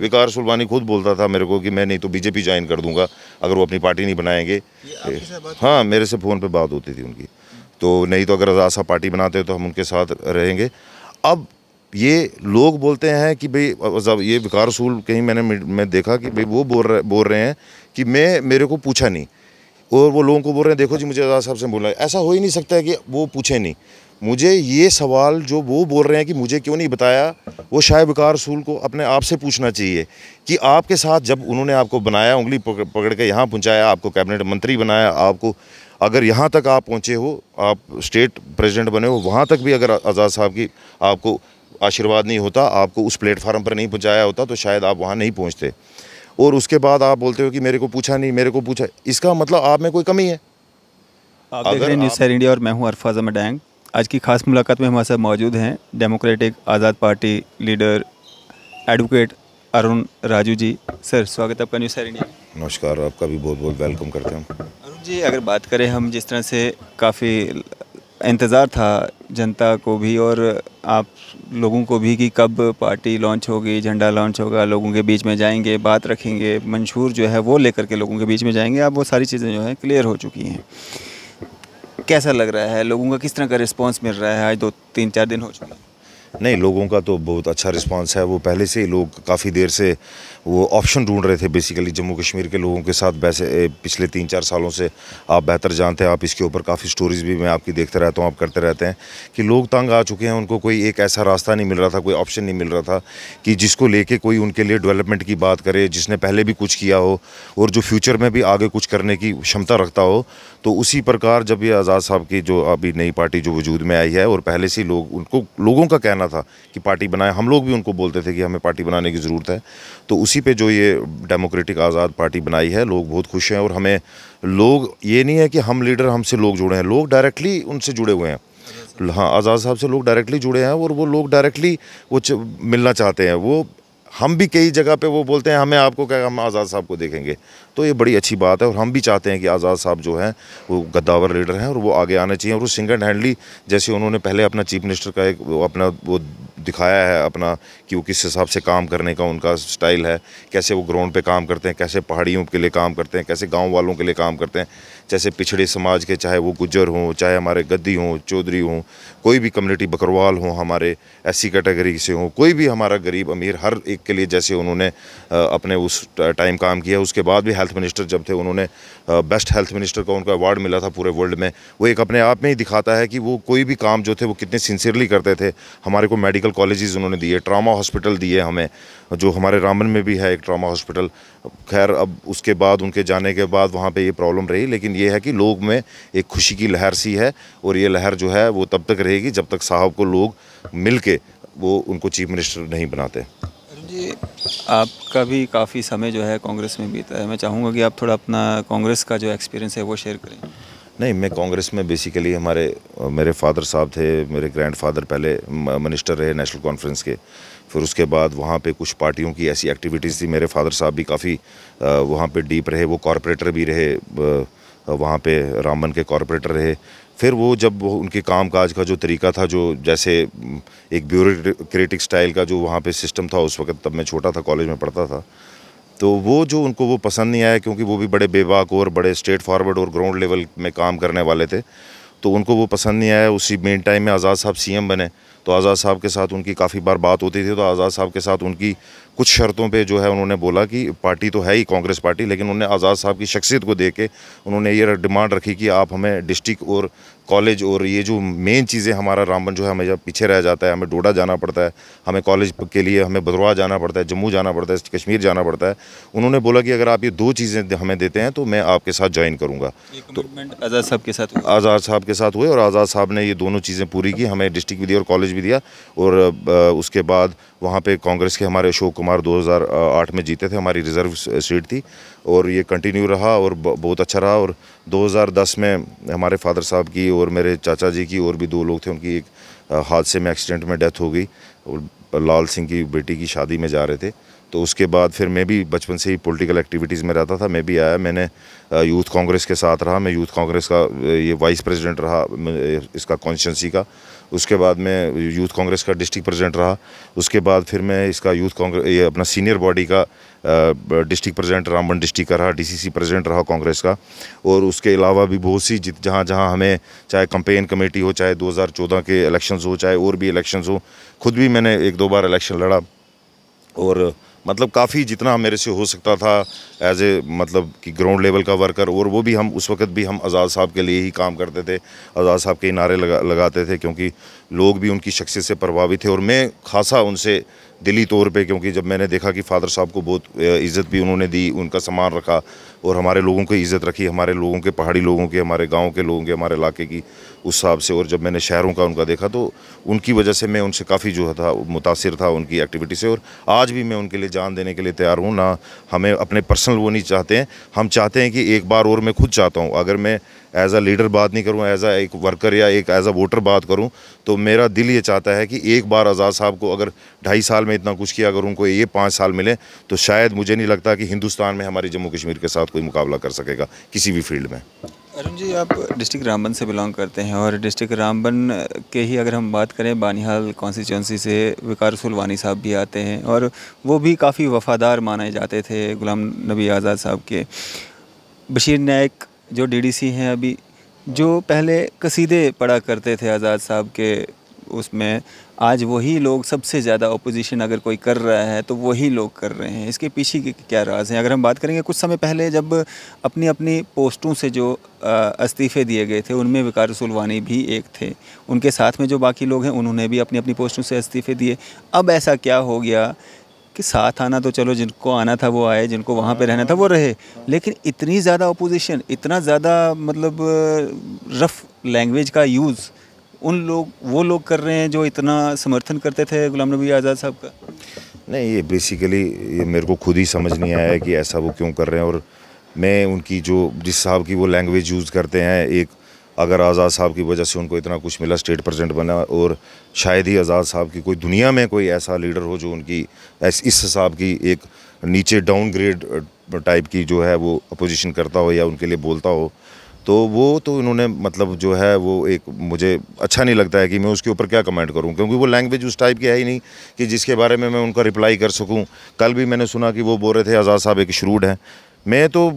विकार सुलवानी खुद बोलता था मेरे को कि मैं नहीं तो बीजेपी ज्वाइन कर दूंगा अगर वो अपनी पार्टी नहीं बनाएंगे हाँ मेरे से फ़ोन पर बात होती थी उनकी तो नहीं तो अगर साहब पार्टी बनाते तो हम उनके साथ रहेंगे अब ये लोग बोलते हैं कि भाई जब मतलब ये विकार रसूल कहीं मैंने मैं देखा कि भाई वो बोल रहे बोल रहे हैं कि मैं मेरे को पूछा नहीं और वो लोगों को बोल रहे हैं देखो जी मुझे आज़ाद साहब से बोला ऐसा हो ही नहीं सकता है कि वो पूछे नहीं मुझे ये सवाल जो वो बोल रहे हैं कि मुझे क्यों नहीं बताया वो शायद वकार रसूल को अपने आप से पूछना चाहिए कि आपके साथ जब उन्होंने आपको बनाया उंगली पकड़ के यहाँ पहुँचाया आपको कैबिनेट मंत्री बनाया आपको अगर यहाँ तक आप पहुँचे हो आप स्टेट प्रेसिडेंट बने हो वहाँ तक भी अगर आज़ाद साहब की आपको आशीर्वाद नहीं होता आपको उस प्लेटफार्म पर नहीं पहुँचाया होता तो शायद आप वहाँ नहीं पहुँचते और उसके बाद आप बोलते हो कि मेरे को पूछा नहीं मेरे को पूछा इसका मतलब आप में कोई कमी है आप देख रहे हैं न्यूज़ इंडिया और मैं हूँ अरफाजा मडैंग आज की खास मुलाकात में हमारे साथ मौजूद हैं democratic Azad party leader advocate Arun Raju ji sir स्वागत है आपका न्यूज़ सर इंडिया नमस्कार आपका भी बहुत बहुत वेलकम करते हैं अरुण जी अगर बात करें हम जिस तरह से काफ़ी इंतज़ार था जनता को भी और आप लोगों को भी कि कब पार्टी लॉन्च होगी झंडा लॉन्च होगा लोगों के बीच में जाएंगे बात रखेंगे मंशूर जो है वो लेकर के लोगों के बीच में जाएंगे अब वो सारी चीज़ें जो है क्लियर हो चुकी हैं कैसा लग रहा है लोगों का किस तरह का रिस्पॉन्स मिल रहा है आज दो तीन चार दिन हो चुके हैं नहीं लोगों का तो बहुत अच्छा रिस्पांस है वो पहले से ही लोग काफ़ी देर से वो ऑप्शन ढूंढ रहे थे बेसिकली जम्मू कश्मीर के लोगों के साथ वैसे पिछले तीन चार सालों से आप बेहतर जानते हैं आप इसके ऊपर काफ़ी स्टोरीज भी मैं आपकी देखते रहता हूँ आप करते रहते हैं कि लोग तंग आ चुके हैं उनको कोई एक ऐसा रास्ता नहीं मिल रहा था कोई ऑप्शन नहीं मिल रहा था कि जिसको लेके कोई उनके लिए डेवलपमेंट की बात करे जिसने पहले भी कुछ किया हो और जो फ्यूचर में भी आगे कुछ करने की क्षमता रखता हो तो उसी प्रकार जब ये आज़ाद साहब की जो अभी नई पार्टी जो वजूद में आई है और पहले से लोग उनको लोगों का कहना करना था कि पार्टी बनाए हम लोग भी उनको बोलते थे कि हमें पार्टी बनाने की ज़रूरत है तो उसी पे जो ये डेमोक्रेटिक आज़ाद पार्टी बनाई है लोग बहुत खुश हैं और हमें लोग ये नहीं है कि हम लीडर हमसे लोग जुड़े हैं लोग डायरेक्टली उनसे जुड़े हुए हैं हाँ आज़ाद साहब से लोग डायरेक्टली जुड़े हैं और वो लोग डायरेक्टली वो मिलना चाहते हैं वो हम भी कई जगह पे वो बोलते हैं हमें आपको क्या हम आज़ाद साहब को देखेंगे तो ये बड़ी अच्छी बात है और हम भी चाहते हैं कि आज़ाद साहब जो हैं वो गद्दावर लीडर हैं और वो आगे आने चाहिए और वो सिंगल हैंडली जैसे उन्होंने पहले अपना चीफ मिनिस्टर का एक वो अपना वो दिखाया है अपना कि वो किस हिसाब से काम करने का उनका स्टाइल है कैसे वो ग्राउंड पर काम करते हैं कैसे पहाड़ियों के लिए काम करते हैं कैसे गाँव वालों के लिए काम करते हैं जैसे पिछड़े समाज के चाहे वो गुजर हों चाहे हमारे गद्दी हों चौधरी हों कोई भी कम्युनिटी बकरवाल हों हमारे ऐसी कैटेगरी से हों कोई भी हमारा गरीब अमीर हर एक के लिए जैसे उन्होंने अपने उस टाइम काम किया उसके बाद भी हेल्थ मिनिस्टर जब थे उन्होंने बेस्ट हेल्थ मिनिस्टर का उनका अवार्ड मिला था पूरे वर्ल्ड में वो एक अपने आप में ही दिखाता है कि वो कोई भी काम जो थे वो कितने सिंसियरली करते थे हमारे को मेडिकल कॉलेज उन्होंने दिए ट्रामा हॉस्पिटल दिए हमें जो हमारे रामन में भी है एक ट्रामा हॉस्पिटल खैर अब उसके बाद उनके जाने के बाद वहाँ पे ये प्रॉब्लम रही लेकिन ये है कि लोग में एक खुशी की लहर सी है और ये लहर जो है वो तब तक रहेगी जब तक साहब को लोग मिल के वो उनको चीफ मिनिस्टर नहीं बनाते जी आपका भी काफ़ी समय जो है कांग्रेस में बीता है मैं चाहूँगा कि आप थोड़ा अपना कांग्रेस का जो एक्सपीरियंस है वो शेयर करें नहीं मैं कांग्रेस में बेसिकली हमारे मेरे फादर साहब थे मेरे ग्रैंड फादर पहले मिनिस्टर रहे नेशनल कॉन्फ्रेंस के फिर उसके बाद वहाँ पे कुछ पार्टियों की ऐसी एक्टिविटीज़ थी मेरे फादर साहब भी काफ़ी वहाँ पे डीप रहे वो कॉरपोरेटर भी रहे वहाँ पे रामबन के कॉरपोरेटर रहे फिर वो जब उनके काम काज का जो तरीका था जो जैसे एक ब्यूरोक्रेटिक स्टाइल का जो वहाँ पे सिस्टम था उस वक्त तब मैं छोटा था कॉलेज में पढ़ता था तो वो जो उनको वो पसंद नहीं आया क्योंकि वो भी बड़े बेबाक और बड़े स्टेट फॉरवर्ड और ग्राउंड लेवल में काम करने वाले थे तो उनको वो पसंद नहीं आया उसी मेन टाइम में आज़ाद साहब सीएम बने तो आज़ाद साहब के साथ उनकी काफ़ी बार बात होती थी तो आज़ाद साहब के साथ उनकी कुछ शर्तों पे जो है उन्होंने बोला कि पार्टी तो है ही कांग्रेस पार्टी लेकिन उन्होंने आज़ाद साहब की शख्सियत को देख के उन्होंने ये डिमांड रखी कि आप हमें डिस्ट्रिक्ट और कॉलेज और ये जो मेन चीज़ें हमारा रामबन जो है हमें पीछे रह जाता है हमें डोडा जाना पड़ता है हमें कॉलेज के लिए हमें बदरवा जाना पड़ता है जम्मू जाना पड़ता है कश्मीर जाना पड़ता है उन्होंने बोला कि अगर आप ये दो चीज़ें हमें देते हैं तो मैं आपके साथ ज्वाइन करूँगा तो आज़ाद साहब के साथ आज़ाद साहब के साथ हुए और आज़ाद साहब ने ये दोनों चीज़ें पूरी की हमें डिस्ट्रिक्ट भी दिया और कॉलेज भी दिया और उसके बाद वहाँ पे कांग्रेस के हमारे अशोक कुमार 2008 में जीते थे हमारी रिज़र्व सीट थी और ये कंटिन्यू रहा और बहुत अच्छा रहा और 2010 में हमारे फादर साहब की और मेरे चाचा जी की और भी दो लोग थे उनकी एक हादसे में एक्सीडेंट में डेथ हो गई और लाल सिंह की बेटी की शादी में जा रहे थे तो उसके बाद फिर मैं भी बचपन से ही पॉलिटिकल एक्टिविटीज़ में रहता था मैं भी आया मैंने यूथ कांग्रेस के साथ रहा मैं यूथ कांग्रेस का ये वाइस प्रेसिडेंट रहा इसका कॉन्स्टिटेंसी का उसके बाद मैं यूथ कांग्रेस का डिस्ट्रिक्ट प्रेसिडेंट रहा उसके बाद फिर मैं इसका यूथ कांग्रेस ये अपना सीनियर बॉडी का डिस्ट्रिक्ट प्रेसिडेंट रामबन डिस्ट्रिक्ट का रहा डीसीसी प्रेसिडेंट रहा कांग्रेस का और उसके अलावा भी बहुत सी जित जहाँ जहाँ हमें चाहे कंपेन कमेटी हो चाहे दो के एलेक्शन हो चाहे और भी इलेक्शन हो खुद भी मैंने एक दो बार इलेक्शन लड़ा और मतलब काफ़ी जितना मेरे से हो सकता था एज ए मतलब कि ग्राउंड लेवल का वर्कर और वो भी हम उस वक्त भी हम आज़ाद साहब के लिए ही काम करते थे आज़ाद साहब के नारे लगा लगाते थे क्योंकि लोग भी उनकी शख्सियत से प्रभावित थे और मैं खासा उनसे दिली तौर पे क्योंकि जब मैंने देखा कि फ़ादर साहब को बहुत इज़्ज़त भी उन्होंने दी उनका सामान रखा और हमारे लोगों की इज़्ज़त रखी हमारे लोगों के पहाड़ी लोगों के हमारे गाँव के लोगों के हमारे इलाके की उस हिसाब से और जब मैंने शहरों का उनका देखा तो उनकी वजह से मैं उनसे काफ़ी जो था मुतासर था उनकी एक्टिविटी से और आज भी मैं उनके लिए जान देने के लिए तैयार हूँ ना हमें अपने पर्सनल वो नहीं चाहते हैं हम चाहते हैं कि एक बार और मैं खुद चाहता हूँ अगर मैं एज़ अ लीडर बात नहीं करूँ एज़ अ एक वर्कर या एक एज़ अ वोटर बात करूँ तो मेरा दिल ये चाहता है कि एक बार आज़ाद साहब को अगर ढाई साल में इतना कुछ किया अगर उनको ये पाँच साल मिले तो शायद मुझे नहीं लगता कि हिंदुस्तान में हमारी जम्मू कश्मीर के साथ कोई मुकाबला कर सकेगा किसी भी फील्ड में अरुण जी आप डिस्ट्रिक्ट रामबन से बिलोंग करते हैं और डिस्ट्रिक्ट रामबन के ही अगर हम बात करें बानिहाल कॉन्स्टिट्यूंसी से विकार वानी साहब भी आते हैं और वो भी काफ़ी वफ़ादार माने जाते थे गुलाम नबी आज़ाद साहब के बशीर नायक जो डीडीसी हैं अभी जो पहले कसीदे पढ़ा करते थे आज़ाद साहब के उसमें आज वही लोग सबसे ज़्यादा अपोजिशन अगर कोई कर रहा है तो वही लोग कर रहे हैं इसके पीछे के क्या राज हैं अगर हम बात करेंगे कुछ समय पहले जब अपनी अपनी पोस्टों से जो इस्तीफ़े दिए गए थे उनमें विकार रसूल भी एक थे उनके साथ में जो बाकी लोग हैं उन्होंने भी अपनी अपनी पोस्टों से इस्तीफ़े दिए अब ऐसा क्या हो गया कि साथ आना तो चलो जिनको आना था वो आए जिनको वहाँ पे रहना था वो रहे लेकिन इतनी ज़्यादा अपोजिशन इतना ज़्यादा मतलब रफ़ लैंग्वेज का यूज़ उन लोग वो लोग कर रहे हैं जो इतना समर्थन करते थे गुलाम नबी आज़ाद साहब का नहीं ये बेसिकली ये मेरे को खुद ही समझ नहीं आया कि ऐसा वो क्यों कर रहे हैं और मैं उनकी जो जिस साहब की वो लैंग्वेज यूज़ करते हैं एक अगर आज़ाद साहब की वजह से उनको इतना कुछ मिला स्टेट प्रेसिडेंट बना और शायद ही आज़ाद साहब की कोई दुनिया में कोई ऐसा लीडर हो जो उनकी इस हिसाब की एक नीचे डाउनग्रेड टाइप uh, की जो है वो अपोजिशन करता हो या उनके लिए बोलता हो तो वो तो इन्होंने मतलब जो है वो एक मुझे अच्छा नहीं लगता है कि मैं उसके ऊपर क्या कमेंट करूं क्योंकि वो लैंग्वेज उस टाइप की है ही नहीं कि जिसके बारे में मैं उनका रिप्लाई कर सकूं कल भी मैंने सुना कि वो बोल रहे थे आज़ाद साहब एक श्रूड हैं मैं तो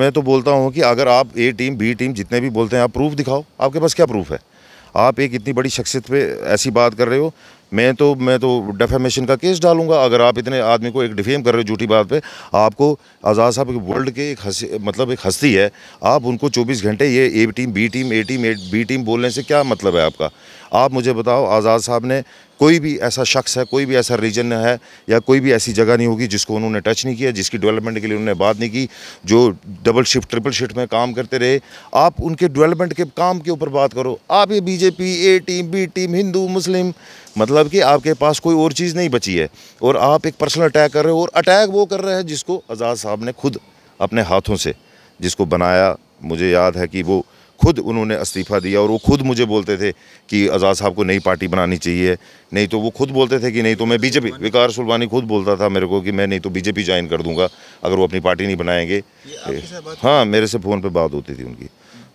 मैं तो बोलता हूँ कि अगर आप ए टीम बी टीम जितने भी बोलते हैं आप प्रूफ दिखाओ आपके पास क्या प्रूफ है आप एक इतनी बड़ी शख्सियत पे ऐसी बात कर रहे हो मैं तो मैं तो डेफेमेशन का केस डालूंगा अगर आप इतने आदमी को एक डिफेम कर रहे हो झूठी बात पे आपको आज़ाद साहब वर्ल्ड के एक हसी मतलब एक हस्ती है आप उनको 24 घंटे ये A team B team A team A B team बोलने से क्या मतलब है आपका आप मुझे बताओ आज़ाद साहब ने कोई भी ऐसा शख्स है कोई भी ऐसा रीजन है या कोई भी ऐसी जगह नहीं होगी जिसको उन्होंने टच नहीं किया जिसकी डेवलपमेंट के लिए उन्होंने बात नहीं की जो डबल शिफ्ट ट्रिपल शिफ्ट में काम करते रहे आप उनके डेवलपमेंट के काम के ऊपर बात करो आप ये BJP A team B team Hindu Muslim मतलब कि आपके पास कोई और चीज़ नहीं बची है और आप एक पर्सनल अटैक कर रहे हो और अटैक वो कर रहे हैं जिसको आज़ाद साहब ने खुद अपने हाथों से जिसको बनाया मुझे याद है कि वो खुद उन्होंने इस्तीफ़ा दिया और वो खुद मुझे बोलते थे कि आज़ाद साहब को नई पार्टी बनानी चाहिए नहीं तो वो खुद बोलते थे कि नहीं तो मैं बीजेपी विकार सुलवानी खुद बोलता था मेरे को कि मैं नहीं तो बीजेपी ज्वाइन कर दूंगा अगर वो अपनी पार्टी नहीं बनाएंगे हाँ मेरे से फ़ोन पर बात होती थी उनकी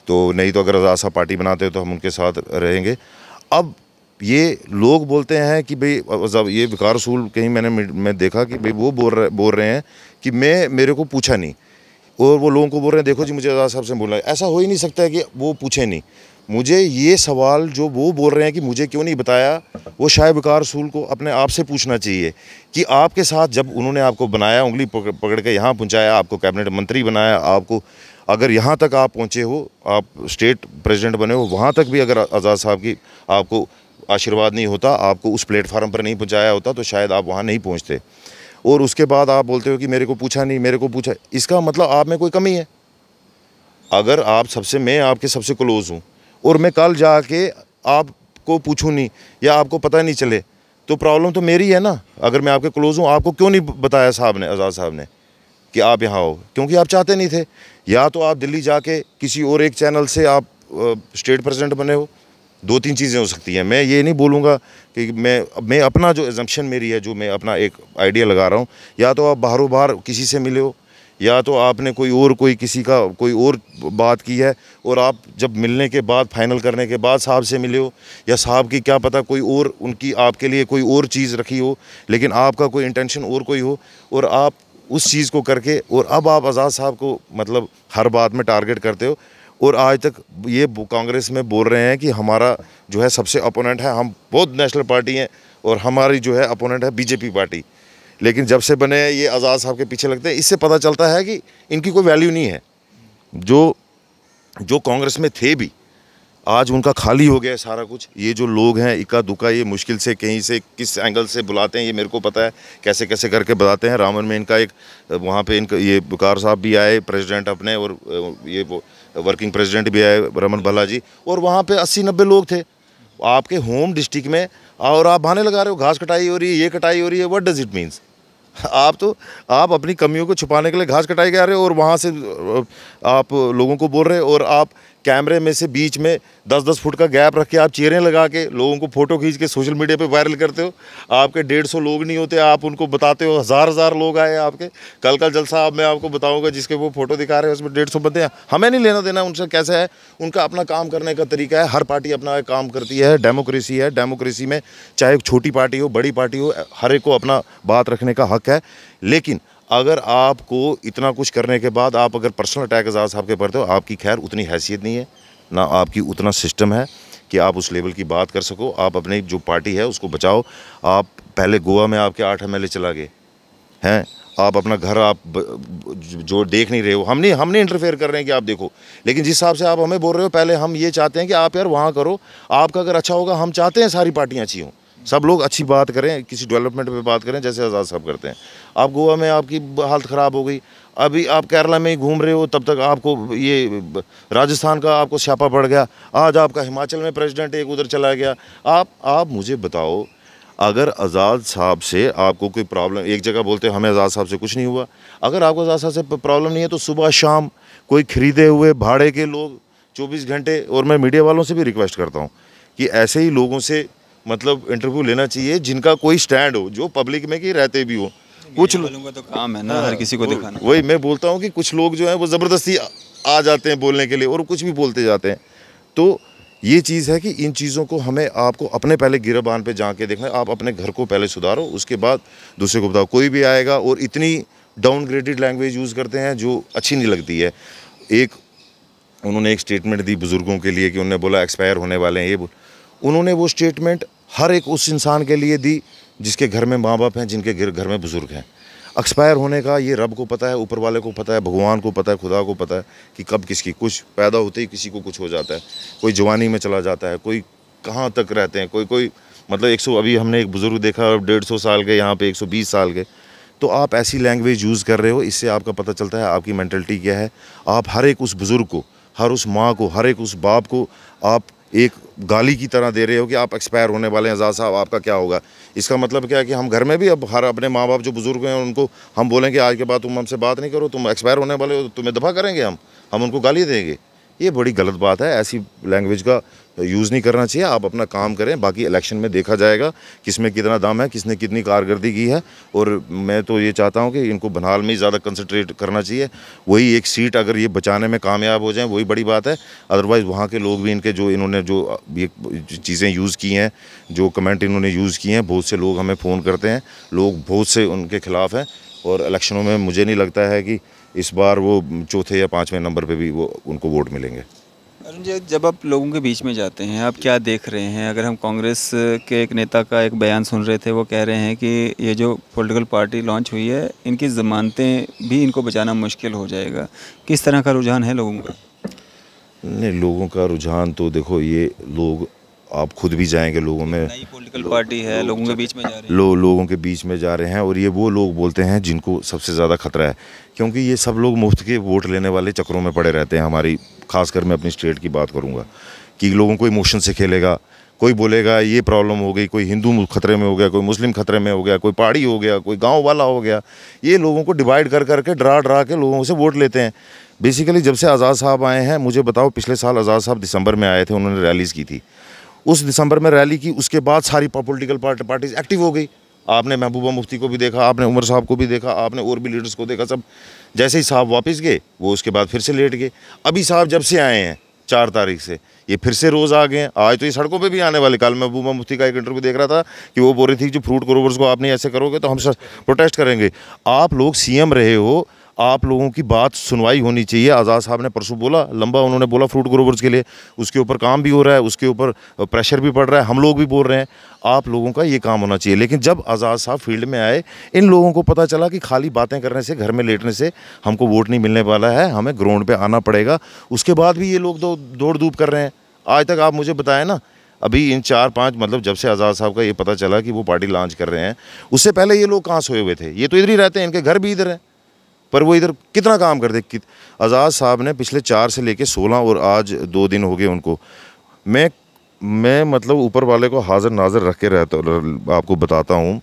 तो नहीं तो अगर आज़ाद साहब पार्टी बनाते हो तो हम उनके साथ रहेंगे अब ये लोग बोलते हैं कि भाई ये विकार सूल कहीं मैंने मैं देखा कि भाई वो बोल रहे बोल रहे हैं कि मैं मेरे को पूछा नहीं और वो लोगों को बोल रहे हैं देखो जी मुझे आज़ाद साहब से बोलना है ऐसा हो ही नहीं सकता है कि वो पूछे नहीं मुझे ये सवाल जो वो बोल रहे हैं कि मुझे क्यों नहीं बताया वो शायद बकार रसूल को अपने आप से पूछना चाहिए कि आपके साथ जब उन्होंने आपको बनाया उंगली पकड़ के यहाँ पहुँचाया आपको कैबिनेट मंत्री बनाया आपको अगर यहाँ तक आप पहुँचे हो आप स्टेट प्रेजिडेंट बने हो वहाँ तक भी अगर आज़ाद साहब की आपको आशीर्वाद नहीं होता आपको उस प्लेटफार्म पर नहीं पहुँचाया होता तो शायद आप वहाँ नहीं पहुँचते और उसके बाद आप बोलते हो कि मेरे को पूछा नहीं मेरे को पूछा इसका मतलब आप में कोई कमी है अगर आप सबसे मैं आपके सबसे क्लोज़ हूँ और मैं कल जाके आपको पूछूँ नहीं या आपको पता नहीं चले तो प्रॉब्लम तो मेरी है ना अगर मैं आपके क्लोज़ हूँ आपको क्यों नहीं बताया साहब ने आज़ाद साहब ने कि आप यहाँ हो क्योंकि आप चाहते नहीं थे या तो आप दिल्ली जाके किसी और एक चैनल से आप स्टेट प्रेजिडेंट बने हो दो तीन चीज़ें हो सकती हैं मैं ये नहीं बोलूँगा कि मैं मैं अपना जो एजम्पन मेरी है जो मैं अपना एक आइडिया लगा रहा हूँ या तो आप बाहरों बाहर किसी से मिले हो या तो आपने कोई और कोई किसी का कोई और बात की है और आप जब मिलने के बाद फाइनल करने के बाद साहब से मिले हो या साहब की क्या पता कोई और उनकी आपके लिए कोई और चीज़ रखी हो लेकिन आपका कोई इंटेंशन और कोई हो और आप उस चीज़ को करके और अब आप आज़ाद साहब को मतलब हर बात में टारगेट करते हो और आज तक ये कांग्रेस में बोल रहे हैं कि हमारा जो है सबसे अपोनेंट है हम बहुत नेशनल पार्टी हैं और हमारी जो है अपोनेंट है बीजेपी पार्टी लेकिन जब से बने ये आज़ाद साहब के पीछे लगते हैं इससे पता चलता है कि इनकी कोई वैल्यू नहीं है जो जो कांग्रेस में थे भी आज उनका खाली हो गया है सारा कुछ ये जो लोग हैं इक्का दुक्का ये मुश्किल से कहीं से किस एंगल से बुलाते हैं ये मेरे को पता है कैसे कैसे करके बताते हैं रामन में इनका एक वहाँ पे इनका ये बुकार साहब भी आए प्रेसिडेंट अपने और ये वो वर्किंग प्रेसिडेंट भी आए रमन भल्ला जी और वहाँ पे 80-90 लोग थे आपके होम डिस्ट्रिक्ट में और आप बहाने लगा रहे हो घास कटाई हो रही है ये कटाई हो रही है वट डज़ इट मीन्स आप तो आप अपनी कमियों को छुपाने के लिए घास कटाई कर रहे हो और वहाँ से आप लोगों को बोल रहे हो और आप कैमरे में से बीच में दस दस फुट का गैप रख के आप चेयरें लगा के लोगों को फ़ोटो खींच के सोशल मीडिया पे वायरल करते हो आपके डेढ़ सौ लोग नहीं होते आप उनको बताते हो हज़ार हज़ार लोग आए आपके कल का जलसा आप मैं आपको बताऊँगा जिसके वो फ़ोटो दिखा रहे हैं उसमें डेढ़ सौ बंदे हैं हमें नहीं लेना देना उनसे कैसे है उनका अपना काम करने का तरीका है हर पार्टी अपना काम करती है डेमोक्रेसी है डेमोक्रेसी में चाहे छोटी पार्टी हो बड़ी पार्टी हो हर एक को अपना बात रखने का हक है लेकिन अगर आपको इतना कुछ करने के बाद आप अगर पर्सनल अटैक आजाद साहब के पढ़ते हो आपकी खैर उतनी हैसियत नहीं है ना आपकी उतना सिस्टम है कि आप उस लेवल की बात कर सको आप अपनी जो पार्टी है उसको बचाओ आप पहले गोवा में आपके आठ एम चला गए हैं आप अपना घर आप जो देख नहीं रहे हो हम नहीं हम नहीं इंटरफेयर कर रहे हैं कि आप देखो लेकिन जिस हिसाब से आप हमें बोल रहे हो पहले हम ये चाहते हैं कि आप यार वहाँ करो आपका अगर अच्छा होगा हम चाहते हैं सारी पार्टियाँ अच्छी हों सब लोग अच्छी बात करें किसी डेवलपमेंट पे बात करें जैसे आज़ाद साहब करते हैं आप गोवा में आपकी हालत ख़राब हो गई अभी आप केरला में ही घूम रहे हो तब तक आपको ये राजस्थान का आपको स्यापा पड़ गया आज आपका हिमाचल में प्रेसिडेंट एक उधर चला गया आप आप मुझे बताओ अगर आज़ाद साहब से आपको कोई प्रॉब्लम एक जगह बोलते हैं हमें आज़ाद साहब से कुछ नहीं हुआ अगर आपको आज़ाद साहब से प्रॉब्लम नहीं है तो सुबह शाम कोई खरीदे हुए भाड़े के लोग 24 घंटे और मैं मीडिया वालों से भी रिक्वेस्ट करता हूँ कि ऐसे ही लोगों से मतलब इंटरव्यू लेना चाहिए जिनका कोई स्टैंड हो जो पब्लिक में कि रहते भी हो कुछ लोगों तो काम है ना हर हाँ, किसी को दिखाना वही मैं बोलता हूँ कि कुछ लोग जो हैं वो ज़बरदस्ती आ जाते हैं बोलने के लिए और कुछ भी बोलते जाते हैं तो ये चीज़ है कि इन चीज़ों को हमें आपको अपने पहले गिरबान पे जाके देखना आप अपने घर को पहले सुधारो उसके बाद दूसरे को बताओ कोई भी आएगा और इतनी डाउनग्रेडेड लैंग्वेज यूज़ करते हैं जो अच्छी नहीं लगती है एक उन्होंने एक स्टेटमेंट दी बुज़ुर्गों के लिए कि उन्होंने बोला एक्सपायर होने वाले हैं ये उन्होंने वो स्टेटमेंट हर एक उस इंसान के लिए दी जिसके घर में माँ बाप हैं जिनके घर में बुज़ुर्ग हैं एक्सपायर होने का ये रब को पता है ऊपर वाले को पता है भगवान को पता है खुदा को पता है कि कब किसकी कुछ पैदा होते ही किसी को कुछ हो जाता है कोई जवानी में चला जाता है कोई कहाँ तक रहते हैं कोई कोई मतलब 100 अभी हमने एक बुज़ुर्ग देखा डेढ़ सौ साल के यहाँ पे 120 साल के तो आप ऐसी लैंग्वेज यूज़ कर रहे हो इससे आपका पता चलता है आपकी मैंटेलिटी क्या है आप हर एक उस बुज़ुर्ग को हर उस माँ को हर एक उस बाप को आप एक गाली की तरह दे रहे हो कि आप एक्सपायर होने वाले हैं आज़ाद साहब आपका क्या होगा इसका मतलब क्या है कि हम घर में भी अब हर अपने माँ बाप जो बुज़ुर्ग हैं उनको हम बोलेंगे आज के बाद तुम हमसे बात नहीं करो तुम एक्सपायर होने वाले हो तुम्हें दफा करेंगे हम हम उनको गाली देंगे ये बड़ी गलत बात है ऐसी लैंग्वेज का यूज़ नहीं करना चाहिए आप अपना काम करें बाकी इलेक्शन में देखा जाएगा किसमें कितना दाम है किसने कितनी कारकर्दी की है और मैं तो ये चाहता हूँ कि इनको बनहाल में ही ज़्यादा कंसनट्रेट करना चाहिए वही एक सीट अगर ये बचाने में कामयाब हो जाए वही बड़ी बात है अदरवाइज़ वहाँ के लोग भी इनके जो इन्होंने जो ये चीज़ें यूज़ की हैं जो कमेंट इन्होंने यूज़ किए हैं बहुत से लोग हमें फ़ोन करते हैं लोग बहुत से उनके खिलाफ हैं और इलेक्शनों में मुझे नहीं लगता है कि इस बार वो चौथे या पाँचवें नंबर पर भी वो उनको वोट मिलेंगे अरुण जी जब आप लोगों के बीच में जाते हैं आप क्या देख रहे हैं अगर हम कांग्रेस के एक नेता का एक बयान सुन रहे थे वो कह रहे हैं कि ये जो पॉलिटिकल पार्टी लॉन्च हुई है इनकी ज़मानतें भी इनको बचाना मुश्किल हो जाएगा किस तरह का रुझान है लोगों का नहीं लोगों का रुझान तो देखो ये लोग आप खुद भी जाएंगे लोगों में पॉलिटिकल लो, पार्टी है लोगों के बीच में जा रहे हैं लो, लोगों के बीच में जा रहे हैं और ये वो लोग बोलते हैं जिनको सबसे ज़्यादा खतरा है क्योंकि ये सब लोग मुफ्त के वोट लेने वाले चक्रों में पड़े रहते हैं हमारी खासकर मैं अपनी स्टेट की बात करूँगा कि लोगों को इमोशन से खेलेगा कोई बोलेगा ये प्रॉब्लम हो गई कोई हिंदू खतरे में हो गया कोई मुस्लिम खतरे में हो गया कोई पहाड़ी हो गया कोई गाँव वाला हो गया ये लोगों को डिवाइड कर करके डरा डरा के लोगों से वोट लेते हैं बेसिकली जब से आज़ाद साहब आए हैं मुझे बताओ पिछले साल आज़ाद साहब दिसंबर में आए थे उन्होंने रैलीज़ की थी उस दिसंबर में रैली की उसके बाद सारी पॉलिटिकल पार्टीज एक्टिव हो गई आपने महबूबा मुफ्ती को भी देखा आपने उमर साहब को भी देखा आपने और भी लीडर्स को देखा सब जैसे ही साहब वापस गए वो उसके बाद फिर से लेट गए अभी साहब जब से आए हैं चार तारीख से ये फिर से रोज़ आ गए आज तो ये सड़कों पे भी आने वाले कल महबूबा मुफ्ती का एक इंटरव्यू देख रहा था कि वो बोल रही थी जो फ्रूट ग्रोवर्स को आप नहीं ऐसे करोगे तो हम प्रोटेस्ट करेंगे आप लोग सीएम रहे हो आप लोगों की बात सुनवाई होनी चाहिए आज़ाद साहब ने परसों बोला लंबा उन्होंने बोला फ्रूट ग्रोवर्स के लिए उसके ऊपर काम भी हो रहा है उसके ऊपर प्रेशर भी पड़ रहा है हम लोग भी बोल रहे हैं आप लोगों का ये काम होना चाहिए लेकिन जब आज़ाद साहब फील्ड में आए इन लोगों को पता चला कि खाली बातें करने से घर में लेटने से हमको वोट नहीं मिलने वाला है हमें ग्राउंड पर आना पड़ेगा उसके बाद भी ये लोग दौड़ धूप कर रहे हैं आज तक आप मुझे बताएं ना अभी इन चार पांच मतलब जब से आज़ाद साहब का ये पता चला कि वो पार्टी लॉन्च कर रहे हैं उससे पहले ये लोग कहाँ सोए हुए थे ये तो इधर ही रहते हैं इनके घर भी इधर हैं पर वो इधर कितना काम करते कि, आज़ाद साहब ने पिछले चार से लेके सोलह और आज दो दिन हो गए उनको मैं मैं मतलब ऊपर वाले को हाजिर नाजर रख के रहता आपको बताता हूँ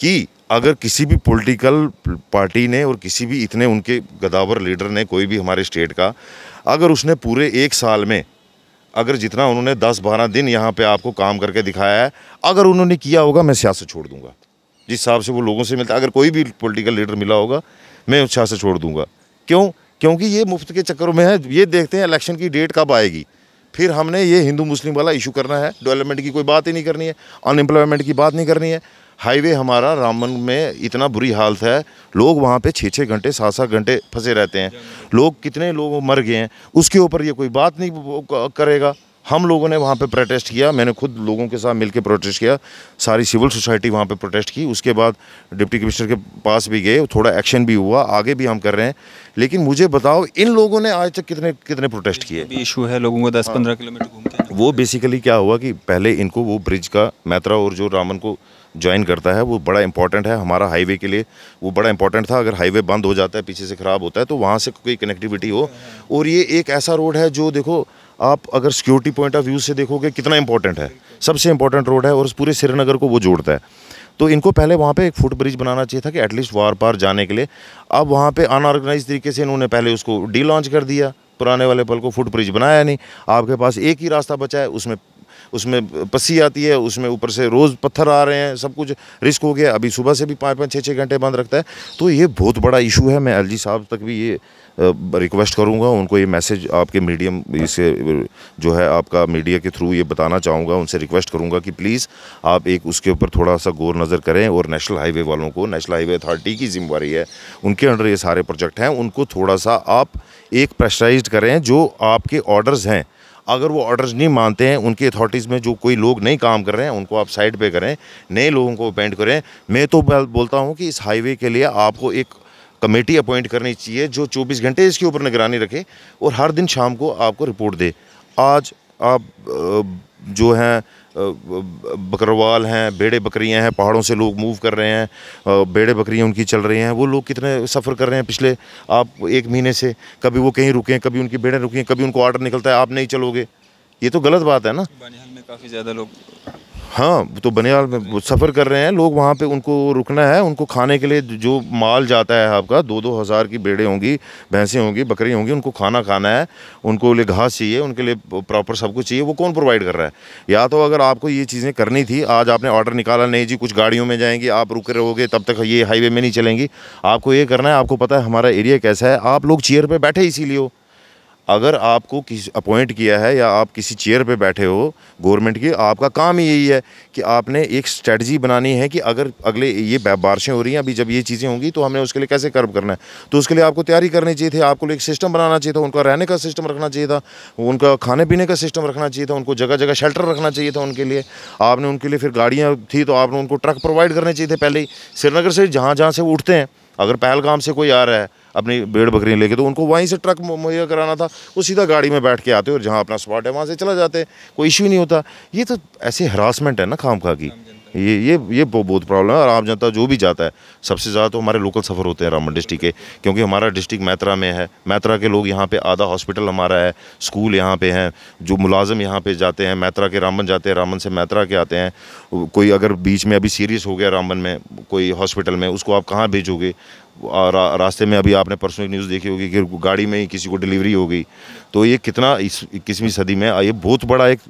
कि अगर किसी भी पॉलिटिकल पार्टी ने और किसी भी इतने उनके गदावर लीडर ने कोई भी हमारे स्टेट का अगर उसने पूरे एक साल में अगर जितना उन्होंने 10-12 दिन यहाँ पे आपको काम करके दिखाया है अगर उन्होंने किया होगा मैं सियासत छोड़ दूंगा जिस हिसाब से वो लोगों से मिलता अगर कोई भी पॉलिटिकल लीडर मिला होगा मैं उत्साह से छोड़ दूंगा क्यों क्योंकि ये मुफ्त के चक्कर में है ये देखते हैं इलेक्शन की डेट कब आएगी फिर हमने ये हिंदू मुस्लिम वाला इशू करना है डेवलपमेंट की कोई बात ही नहीं करनी है अनएम्प्लॉयमेंट की बात नहीं करनी है हाईवे हमारा रामन में इतना बुरी हालत है लोग वहाँ पे छः छः घंटे सात सात घंटे फंसे रहते हैं लोग कितने लोग मर गए हैं उसके ऊपर ये कोई बात नहीं करेगा हम लोगों ने वहाँ पे प्रोटेस्ट किया मैंने खुद लोगों के साथ मिलकर प्रोटेस्ट किया सारी सिविल सोसाइटी वहाँ पे प्रोटेस्ट की उसके बाद डिप्टी कमिश्नर के पास भी गए थोड़ा एक्शन भी हुआ आगे भी हम कर रहे हैं लेकिन मुझे बताओ इन लोगों ने आज तक कितने कितने प्रोटेस्ट किए इशू है लोगों को दस हाँ। पंद्रह किलोमीटर घूमते वो बेसिकली क्या हुआ कि पहले इनको वो ब्रिज का मैत्रा और जो रामन को ज्वाइन करता है वो बड़ा इंपॉर्टेंट है हमारा हाईवे के लिए वो बड़ा इंपॉर्टेंट था अगर हाईवे बंद हो जाता है पीछे से ख़राब होता है तो वहाँ से कोई कनेक्टिविटी हो और ये एक ऐसा रोड है जो देखो आप अगर सिक्योरिटी पॉइंट ऑफ व्यू से देखोगे कितना इंपॉर्टेंट है सबसे इंपॉर्टेंट रोड है और उस पूरे श्रीनगर को वो जोड़ता है तो इनको पहले वहाँ पे एक फुट ब्रिज बनाना चाहिए था कि एटलीस्ट वार पार जाने के लिए अब वहाँ पे अनऑर्गेनाइज तरीके से इन्होंने पहले उसको डी लॉन्च कर दिया पुराने वाले पल को फुट ब्रिज बनाया नहीं आपके पास एक ही रास्ता बचा है उसमें उसमें पसी आती है उसमें ऊपर से रोज़ पत्थर आ रहे हैं सब कुछ रिस्क हो गया अभी सुबह से भी पाँच पाँच छः छः घंटे बंद रखता है तो ये बहुत बड़ा इशू है मैं एल साहब तक भी ये रिक्वेस्ट करूंगा उनको ये मैसेज आपके मीडियम इसे जो है आपका मीडिया के थ्रू ये बताना चाहूँगा उनसे रिक्वेस्ट करूँगा कि प्लीज़ आप एक उसके ऊपर थोड़ा सा गौर नज़र करें और नेशनल हाईवे वालों को नेशनल हाईवे अथॉरिटी की जिम्मेवारी है उनके अंडर ये सारे प्रोजेक्ट हैं उनको थोड़ा सा आप एक प्रेशराइज करें जो आपके ऑर्डर्स हैं अगर वो ऑर्डर्स नहीं मानते हैं उनकी अथॉरिटीज़ में जो कोई लोग नहीं काम कर रहे हैं उनको आप साइड पे करें नए लोगों को अपॉइंट करें मैं तो बोलता हूँ कि इस हाईवे के लिए आपको एक कमेटी अपॉइंट करनी चाहिए जो 24 घंटे इसके ऊपर निगरानी रखे और हर दिन शाम को आपको रिपोर्ट दे आज आप जो हैं बकरवाल हैं भेड़े बकरियां हैं पहाड़ों से लोग मूव कर रहे हैं भेड़े बकरियां उनकी चल रही हैं वो लोग कितने सफ़र कर रहे हैं पिछले आप एक महीने से कभी वो कहीं रुके हैं कभी उनकी भेड़ें रुकी हैं कभी उनको ऑर्डर निकलता है आप नहीं चलोगे ये तो गलत बात है ना में काफ़ी ज़्यादा लोग हाँ तो बनियाल में सफ़र कर रहे हैं लोग वहाँ पे उनको रुकना है उनको खाने के लिए जो माल जाता है आपका दो दो हज़ार की बेड़े होंगी भैंसें होंगी बकरी होंगी उनको खाना खाना है उनको लिए घास चाहिए उनके लिए प्रॉपर सब कुछ चाहिए वो कौन प्रोवाइड कर रहा है या तो अगर आपको ये चीज़ें करनी थी आज आपने ऑर्डर निकाला नहीं जी कुछ गाड़ियों में जाएंगी आप रुके रहोगे तब तक ये हाईवे में नहीं चलेंगी आपको ये करना है आपको पता है हमारा एरिया कैसा है आप लोग चेयर पर बैठे इसीलिए हो अगर आपको किसी अपॉइंट किया है या आप किसी चेयर पे बैठे हो गवर्नमेंट की आपका काम ही यही है कि आपने एक स्ट्रेटजी बनानी है कि अगर अगले ये बारिशें हो रही हैं अभी जब ये चीज़ें होंगी तो हमें उसके लिए कैसे कर्व करना है तो उसके लिए आपको तैयारी करनी चाहिए थी आपको एक सिस्टम बनाना चाहिए था उनका रहने का सिस्टम रखना चाहिए था उनका खाने पीने का सिस्टम रखना चाहिए था उनको जगह जगह शेल्टर रखना चाहिए था उनके लिए आपने उनके लिए फिर गाड़ियाँ थी तो आपने उनको ट्रक प्रोवाइड करने चाहिए थे पहले ही श्रीनगर से जहाँ जहाँ से उठते हैं अगर पहलगाम से कोई आ रहा है अपनी भेड़ बकरी लेके तो उनको वहीं से ट्रक मुहैया कराना था वो सीधा गाड़ी में बैठ के आते और जहाँ अपना स्पॉट है वहाँ से चला जाते कोई इशू नहीं होता ये तो ऐसे हरासमेंट है ना खाम खा की ये ये ये बहुत प्रॉब्लम है और आम जनता जो भी जाता है सबसे ज़्यादा तो हमारे लोकल सफ़र होते हैं रामबन डिस्ट्रिक्ट के क्योंकि हमारा डिस्ट्रिक्ट मैत्रा में है मैत्रा के लोग यहाँ पे आधा हॉस्पिटल हमारा है स्कूल यहाँ पे हैं जो मुलाजम यहाँ पे जाते हैं मैत्रा के रामबन जाते हैं रामबन से मैत्रा के आते हैं कोई अगर बीच में अभी सीरियस हो गया रामबन में कोई हॉस्पिटल में उसको आप कहाँ भेजोगे रा, रास्ते में अभी आपने परसों एक न्यूज़ देखी होगी कि गाड़ी में ही किसी को डिलीवरी हो गई तो ये कितना इस इक्कीसवीं सदी में ये बहुत बड़ा एक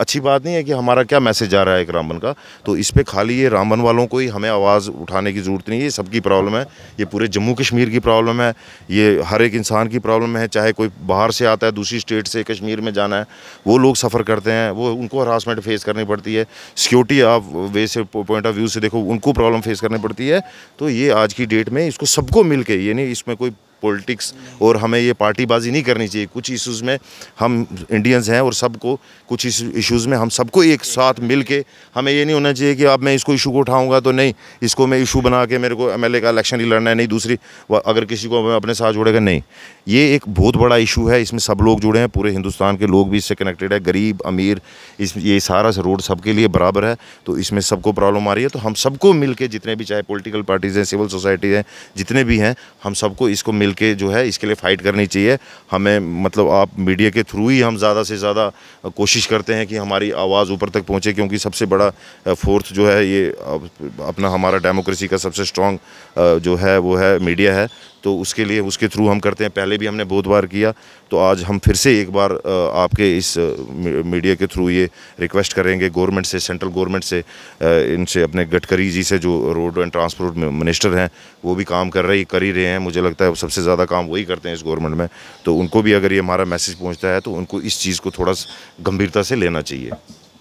अच्छी बात नहीं है कि हमारा क्या मैसेज आ रहा है एक रामबन का तो इस पर खाली ये रामबन वालों को ही हमें आवाज़ उठाने की ज़रूरत नहीं है सबकी प्रॉब्लम है ये पूरे जम्मू कश्मीर की प्रॉब्लम है ये हर एक इंसान की प्रॉब्लम है चाहे कोई बाहर से आता है दूसरी स्टेट से कश्मीर में जाना है वो लोग सफ़र करते हैं वो उनको हरासमेंट फेस करनी पड़ती है सिक्योरिटी आप वे से पॉइंट ऑफ व्यू से देखो उनको प्रॉब्लम फेस करनी पड़ती है तो ये आज की डेट में इसको सबको मिल के ये नहीं इसमें कोई पॉलिटिक्स और हमें ये पार्टीबाजी नहीं करनी चाहिए कुछ इश्यूज़ में हम इंडियंस हैं और सबको कुछ इश्यूज़ में हम सबको एक साथ मिल के हमें ये नहीं होना चाहिए कि अब मैं इसको इशू को उठाऊँगा तो नहीं इसको मैं इशू बना के मेरे को एम का इलेक्शन ही लड़ना है नहीं दूसरी अगर किसी को अपने साथ जुड़ेगा नहीं ये एक बहुत बड़ा इशू है इसमें सब लोग जुड़े हैं पूरे हिंदुस्तान के लोग भी इससे कनेक्टेड है गरीब अमीर इस ये सारा रोड सबके लिए बराबर है तो इसमें सबको प्रॉब्लम आ रही है तो हम सबको मिल जितने भी चाहे पोलिटिकल पार्टीज़ हैं सिविल सोसाइटी हैं जितने भी हैं हम सबको इसको मिल मिल के जो है इसके लिए फ़ाइट करनी चाहिए हमें मतलब आप मीडिया के थ्रू ही हम ज़्यादा से ज़्यादा कोशिश करते हैं कि हमारी आवाज़ ऊपर तक पहुँचे क्योंकि सबसे बड़ा फोर्थ जो है ये अपना हमारा डेमोक्रेसी का सबसे स्ट्रॉन्ग जो है वो है मीडिया है तो उसके लिए उसके थ्रू हम करते हैं पहले भी हमने बहुत बार किया तो आज हम फिर से एक बार आपके इस मीडिया के थ्रू ये रिक्वेस्ट करेंगे गवर्नमेंट से सेंट्रल गवर्नमेंट से इनसे अपने गडकरी जी से जो रोड एंड ट्रांसपोर्ट मिनिस्टर हैं वो भी काम कर रही कर ही रहे हैं मुझे लगता है सबसे ज़्यादा काम वही करते हैं इस गवर्नमेंट में तो उनको भी अगर ये हमारा मैसेज पहुँचता है तो उनको इस चीज़ को थोड़ा गंभीरता से लेना चाहिए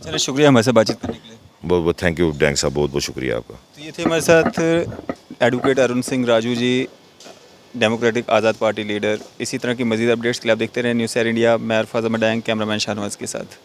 चलिए शुक्रिया हमारे साथ बातचीत करने के लिए बहुत बहुत थैंक यू डैंग साहब बहुत बहुत शुक्रिया आपका तो ये थे हमारे साथ advocate Arun Singh Raju ji democratic Azad party leader इसी तरह की मजीद अपडेट्स के लिए आप देखते रहें न्यूज़ एयर इंडिया मैं अरफाज डैंग कैमरामैन शाहनवाज के साथ